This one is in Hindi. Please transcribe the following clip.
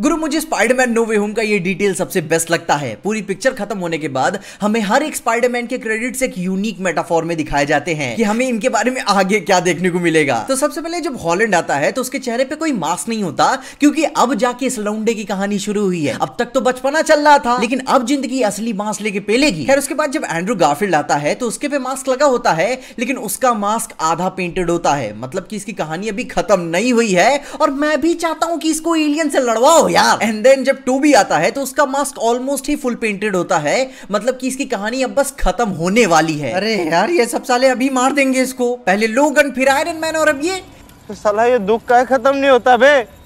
गुरु मुझे स्पाइडरमैन नो वे होम का ये डिटेल सबसे बेस्ट लगता है पूरी पिक्चर खत्म होने के बाद हमें हर एक स्पाइडरमैन के क्रेडिट्स एक यूनिक मेटाफॉर में दिखाए जाते हैं कि हमें इनके बारे में आगे क्या देखने को मिलेगा तो सबसे पहले जब हॉलैंड आता है तो उसके चेहरे पे कोई मास्क नहीं होता क्योंकि अब जाके इस लौंडे की कहानी शुरू हुई है अब तक तो बचपना चल रहा था लेकिन अब जिंदगी असली मास्क लेके पेलेगी खैर उसके बाद जब एंड्रू गाफिल्ड आता है तो उसके पे मास्क लगा होता है लेकिन उसका मास्क आधा पेंटेड होता है मतलब की इसकी कहानी अभी खत्म नहीं हुई है और मैं भी चाहता हूँ कि इसको एलियन से लड़वाओ यार एंड देन जब टू भी आता है तो उसका मास्क ऑलमोस्ट ही फुल पेंटेड होता है मतलब कि इसकी कहानी अब बस खत्म होने वाली है अरे यार ये सब साले अभी मार देंगे इसको पहले लोगन फिर आयरन मैन और अब ये तो साला ये दुख का खत्म नहीं होता बे